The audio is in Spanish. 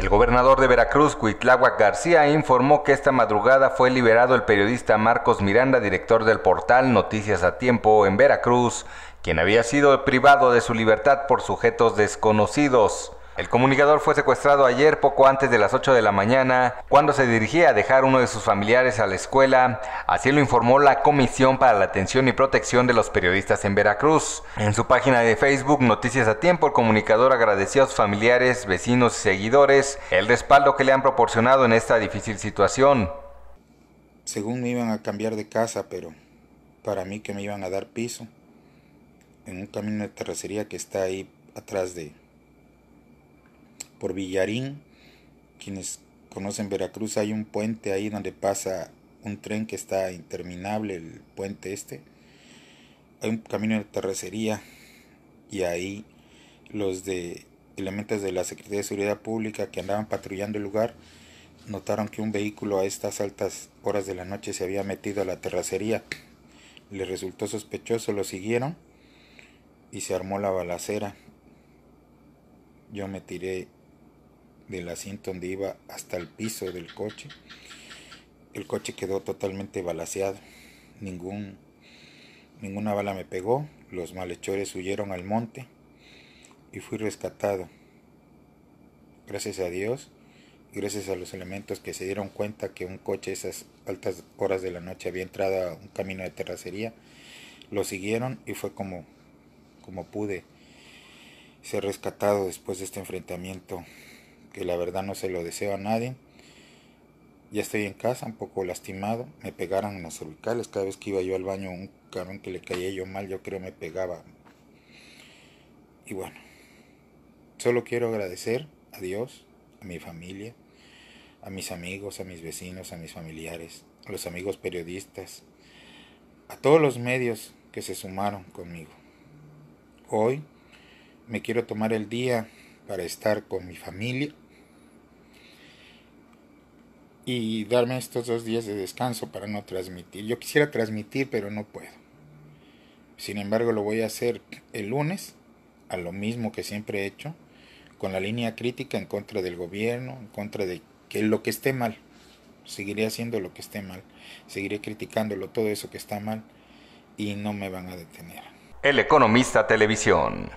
El gobernador de Veracruz, Cuitláhuac García, informó que esta madrugada fue liberado el periodista Marcos Miranda, director del portal Noticias a Tiempo en Veracruz, quien había sido privado de su libertad por sujetos desconocidos. El comunicador fue secuestrado ayer poco antes de las 8 de la mañana cuando se dirigía a dejar uno de sus familiares a la escuela, así lo informó la Comisión para la Atención y Protección de los Periodistas en Veracruz. En su página de Facebook Noticias a Tiempo, el comunicador agradeció a sus familiares, vecinos y seguidores el respaldo que le han proporcionado en esta difícil situación. Según me iban a cambiar de casa, pero para mí que me iban a dar piso en un camino de terracería que está ahí atrás de por Villarín. Quienes conocen Veracruz, hay un puente ahí donde pasa un tren que está interminable, el puente este. Hay un camino de terracería y ahí los de elementos de la Secretaría de Seguridad Pública que andaban patrullando el lugar notaron que un vehículo a estas altas horas de la noche se había metido a la terracería. le resultó sospechoso, lo siguieron y se armó la balacera. Yo me tiré del asiento donde iba hasta el piso del coche. El coche quedó totalmente balaseado. Ningún, ninguna bala me pegó. Los malhechores huyeron al monte y fui rescatado. Gracias a Dios, ...y gracias a los elementos que se dieron cuenta que un coche esas altas horas de la noche había entrado a un camino de terracería, lo siguieron y fue como, como pude ser rescatado después de este enfrentamiento que la verdad no se lo deseo a nadie. Ya estoy en casa, un poco lastimado. Me pegaron en los cervicales. Cada vez que iba yo al baño, un cabrón que le caía yo mal, yo creo me pegaba. Y bueno, solo quiero agradecer a Dios, a mi familia, a mis amigos, a mis vecinos, a mis familiares, a los amigos periodistas, a todos los medios que se sumaron conmigo. Hoy me quiero tomar el día para estar con mi familia y darme estos dos días de descanso para no transmitir. Yo quisiera transmitir, pero no puedo. Sin embargo, lo voy a hacer el lunes, a lo mismo que siempre he hecho, con la línea crítica en contra del gobierno, en contra de que lo que esté mal. Seguiré haciendo lo que esté mal, seguiré criticándolo, todo eso que está mal, y no me van a detener. El Economista Televisión.